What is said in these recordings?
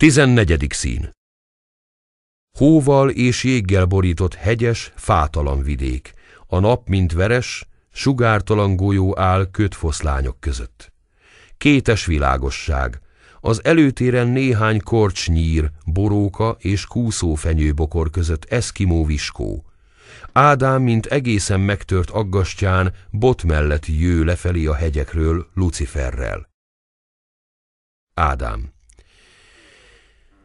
Tizennegyedik szín Hóval és jéggel borított hegyes, fátalan vidék, a nap, mint veres, sugártalan golyó áll kötfoszlányok között. Kétes világosság, az előtéren néhány korcs nyír, boróka és kúszó fenyőbokor között eszkimó viskó. Ádám, mint egészen megtört aggastyán, bot mellett jő lefelé a hegyekről Luciferrel. Ádám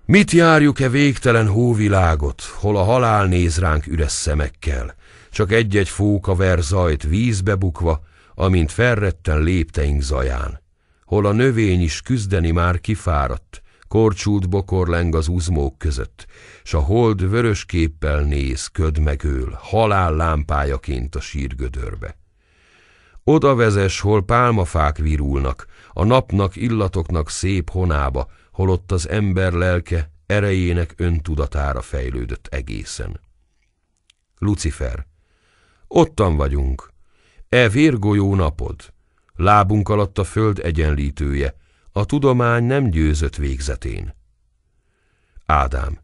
Mit járjuk-e végtelen hóvilágot, hol a halál néz ránk üres szemekkel, csak egy-egy fóka ver zajt vízbe bukva, amint felretten lépteink zaján, hol a növény is küzdeni már kifáradt, korcsút bokorleng az uzmók között, s a hold vörös képpel néz, köd megöl, halál lámpájaként a sírgödörbe. Oda vezes, hol pálmafák virulnak, a napnak, illatoknak szép honába, holott az ember lelke erejének öntudatára fejlődött egészen. Lucifer, ottan vagyunk, e vérgolyó napod, lábunk alatt a föld egyenlítője, a tudomány nem győzött végzetén. Ádám,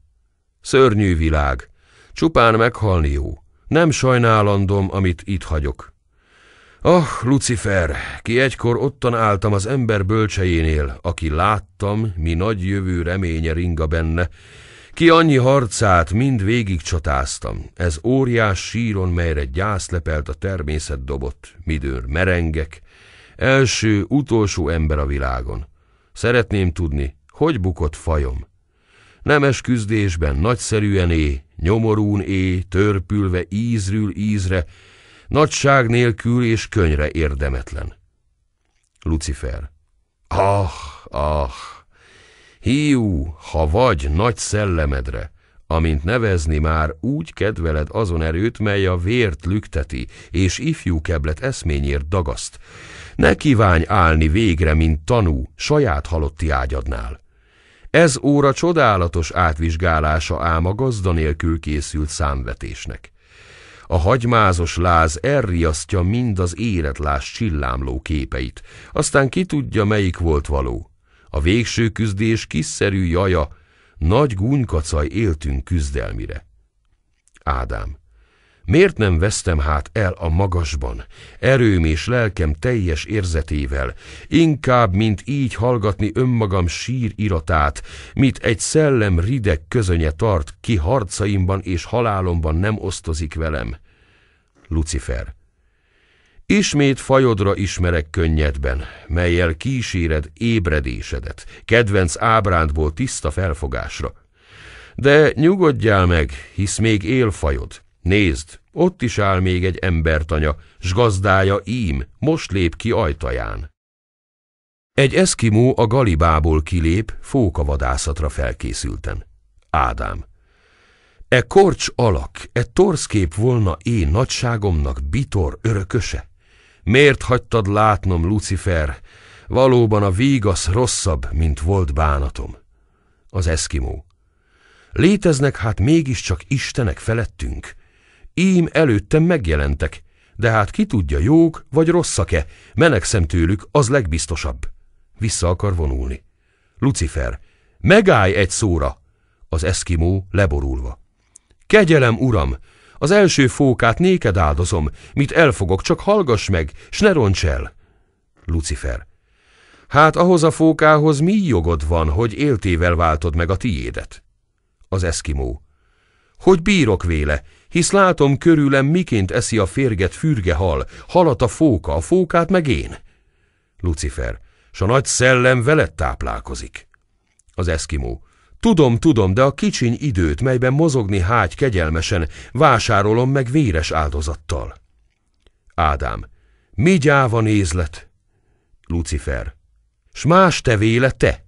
szörnyű világ, csupán meghalni jó, nem sajnálandom, amit itt hagyok. Ah, Lucifer, ki egykor ottan álltam az ember bölcsejénél, aki láttam, mi nagy jövő reménye ringa benne, ki annyi harcát mind végig csatáztam, ez óriás síron, melyre gyászlepelt a természet dobott, midőn merengek, első, utolsó ember a világon. Szeretném tudni, hogy bukott fajom. Nemes küzdésben nagyszerűen é, nyomorún é, törpülve ízről ízre, Nagyság nélkül és könyre érdemetlen. Lucifer. Ah, ah! Hiú, ha vagy nagy szellemedre, amint nevezni már úgy kedveled azon erőt, mely a vért lükteti, és ifjú keblet eszményért dagaszt. Ne kívánj állni végre, mint tanú, saját halotti ágyadnál. Ez óra csodálatos átvizsgálása ám a gazda nélkül készült számvetésnek. A hagymázos láz elriasztja mind az éretlás csillámló képeit, aztán ki tudja, melyik volt való. A végső küzdés kiszerű jaja, nagy gúnykacaj éltünk küzdelmire. Ádám. Miért nem vesztem hát el a magasban, erőm és lelkem teljes érzetével, inkább, mint így hallgatni önmagam sír iratát, mit egy szellem rideg közönye tart, ki harcaimban és halálomban nem osztozik velem? Lucifer. Ismét fajodra ismerek könnyedben, melyel kíséred ébredésedet, kedvenc ábrándból tiszta felfogásra. De nyugodjál meg, hisz még él fajod, Nézd, ott is áll még egy embertanya, s gazdája ím, most lép ki ajtaján. Egy eszkimó a galibából kilép, fókavadászatra felkészülten. Ádám. E korcs alak, e torszkép volna én nagyságomnak bitor örököse? Miért hagytad látnom, Lucifer? Valóban a vígasz rosszabb, mint volt bánatom. Az eszkimó. Léteznek hát mégiscsak istenek felettünk, Ím előttem megjelentek, de hát ki tudja, jók vagy rosszak-e, menekszem tőlük, az legbiztosabb. Vissza akar vonulni. Lucifer, megállj egy szóra! Az eszkimó leborulva. Kegyelem, uram! Az első fókát néked áldozom, mit elfogok, csak hallgass meg, s ne roncs el! Lucifer, hát ahhoz a fókához mi jogod van, hogy éltével váltod meg a tiédet? Az eszkimó, hogy bírok véle, hisz látom körülem, miként eszi a férget fürge hal, halat a fóka, a fókát meg én. Lucifer, s a nagy szellem veled táplálkozik. Az eszkimó, tudom, tudom, de a kicsiny időt, melyben mozogni hágy kegyelmesen, vásárolom meg véres áldozattal. Ádám, mi gyáva nézlet? Lucifer, s más te véle te?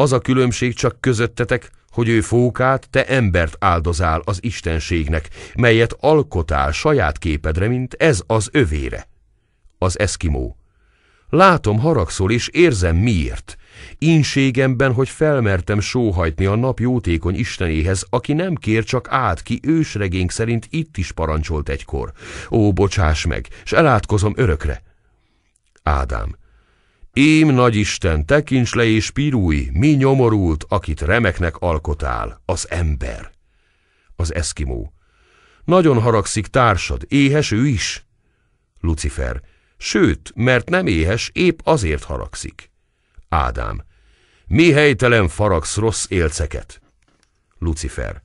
Az a különbség csak közöttetek, hogy ő fókát, te embert áldozál az istenségnek, melyet alkotál saját képedre, mint ez az övére. Az eszkimó. Látom, haragszol, és érzem miért. Inségemben, hogy felmertem sóhajtni a nap jótékony istenéhez, aki nem kér csak át, ki ősregénk szerint itt is parancsolt egykor. Ó, bocsáss meg, s elátkozom örökre. Ádám. Ém nagyisten tekints le és pirulj, mi nyomorult, akit remeknek alkotál, az ember. Az eszkimó. Nagyon haragszik társad, éhes ő is? Lucifer. Sőt, mert nem éhes, épp azért haragszik. Ádám. Mi helytelen faragsz rossz élceket? Lucifer.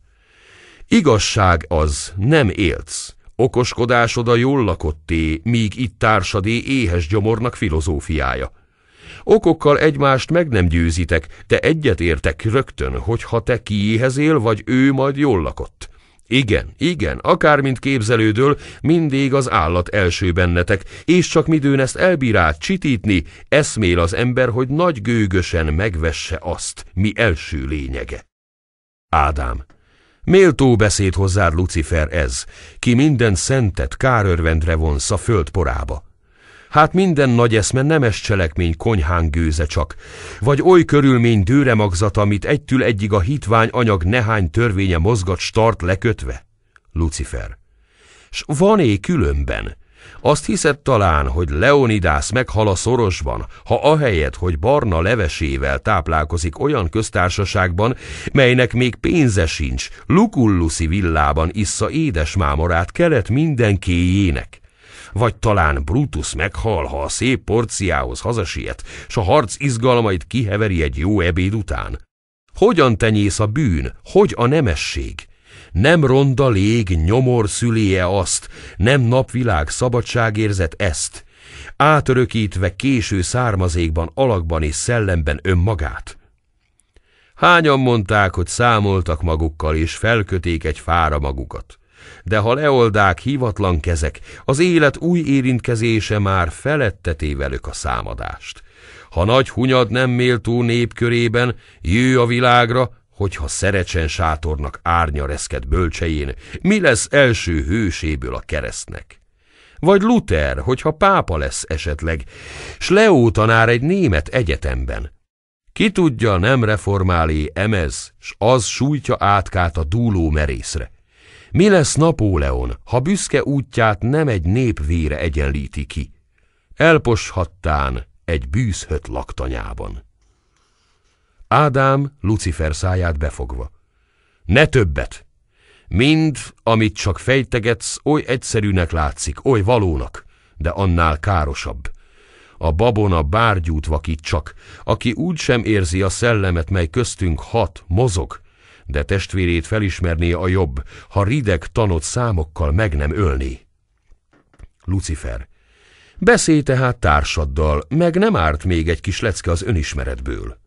Igazság az, nem élsz. Okoskodásod a jól lakotté, míg itt társadé éhes gyomornak filozófiája. Okokkal egymást meg nem győzitek, de egyet értek rögtön, hogy ha te kiéhezél, vagy ő majd jól lakott. Igen, igen, akármint képzelődöl, mindig az állat első bennetek, és csak midőn ezt elbírált csitítni, eszmél az ember, hogy nagy gőgösen megvesse azt, mi első lényege. Ádám. Méltó beszéd hozzád Lucifer ez, ki minden szentet kárörvendre vonsz a földporába. porába. Hát minden nagy eszme nemes cselekmény konyhán gőze csak, vagy oly körülmény dőre magzata, amit egytől egyig a hitvány anyag nehány törvénye mozgat start lekötve? Lucifer. S van-é különben? Azt hiszed talán, hogy Leonidász meghal a szorosban, ha ahelyett, hogy barna levesével táplálkozik olyan köztársaságban, melynek még pénze sincs, Lukulluszi villában issza édes mámorát kelet mindenkéjének. Vagy talán Brutus meghal, ha a szép porciához hazasiet, s a harc izgalmait kiheveri egy jó ebéd után? Hogyan tenyész a bűn, hogy a nemesség? Nem ronda lég nyomor szüléje azt, nem napvilág szabadságérzet ezt, átörökítve késő származékban, alakban és szellemben önmagát. Hányan mondták, hogy számoltak magukkal, és felköték egy fára magukat? de ha leoldák hivatlan kezek, az élet új érintkezése már feletteté velük a számadást. Ha nagy hunyad nem méltó népkörében, jő a világra, hogyha szerecsen sátornak árnya reszket bölcsején, mi lesz első hőséből a keresztnek? Vagy Luther, hogyha pápa lesz esetleg, s Leó tanár egy német egyetemben, ki tudja, nem reformálé emez, s az sújtja átkát a dúló merészre. Mi lesz Napóleon, ha büszke útját nem egy nép vére egyenlíti ki? Elposhattán egy bűzhött laktanyában. Ádám Lucifer száját befogva. Ne többet! Mind, amit csak fejtegetsz, oly egyszerűnek látszik, oly valónak, de annál károsabb. A babona bárgyút vakít csak, aki úgy sem érzi a szellemet, mely köztünk hat, mozog, de testvérét felismerné a jobb, ha rideg tanott számokkal meg nem ölni. Lucifer. Beszélj tehát társaddal, meg nem árt még egy kis lecke az önismeretből.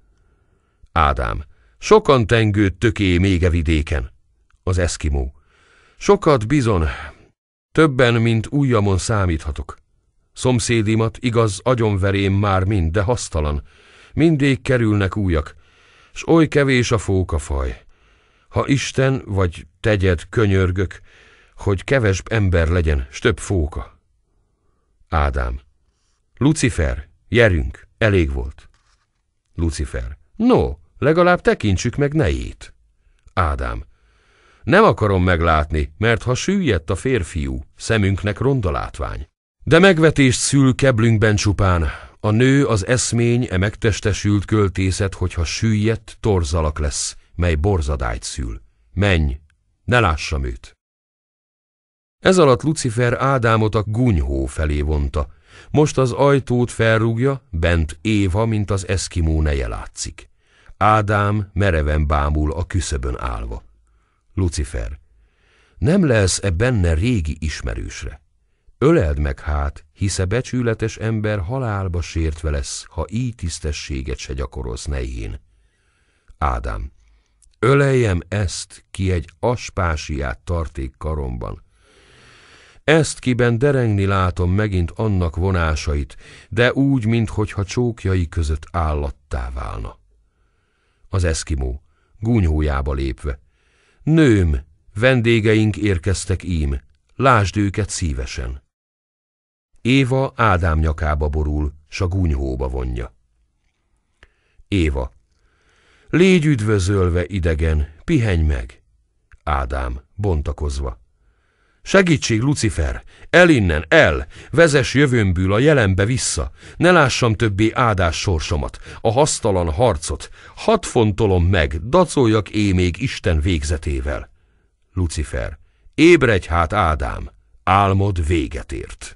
Ádám. Sokan tengőt töké mége vidéken. Az eszkimó. Sokat bizon, többen, mint újjamon számíthatok. Szomszédimat igaz agyonverém már mind, de hasztalan. Mindig kerülnek újak, s oly kevés a fókafaj. Ha Isten, vagy tegyed, könyörgök, hogy kevesbb ember legyen, s több fóka. Ádám. Lucifer, gyerünk, elég volt. Lucifer. No, legalább tekintsük meg nejét. Ádám. Nem akarom meglátni, mert ha süllyedt a férfiú, szemünknek ronda látvány. De megvetést szül keblünkben csupán, a nő az eszmény e megtestesült költészet, hogyha süllyedt, torzalak lesz, mely borzadályt szül. Menj, ne lássam őt! Ez alatt Lucifer Ádámot a gunyhó felé vonta. Most az ajtót felrúgja, bent Éva, mint az eszkimó neje látszik. Ádám mereven bámul a küszöbön állva. Lucifer, nem lesz-e benne régi ismerősre? Öleld meg hát, hisze becsületes ember halálba sértve lesz, ha így tisztességet se gyakorolsz nején. Ádám, Öleljem ezt, ki egy aspásiát tarték karomban. Ezt, kiben derengni látom megint annak vonásait, de úgy, minthogyha csókjai között állattá válna. Az eszkimó, gúnyójába lépve. Nőm, vendégeink érkeztek ím, lásd őket szívesen. Éva Ádám nyakába borul, s a gúnyhóba vonja. Éva, Légy üdvözölve, idegen, pihenj meg! Ádám, bontakozva. Segítség, Lucifer! El innen, el! Vezes jövőmből a jelenbe vissza! Ne lássam többé ádás sorsomat, a hasztalan harcot! hat fontolom meg, dacoljak é még Isten végzetével! Lucifer. Ébredj hát, Ádám! Álmod véget ért!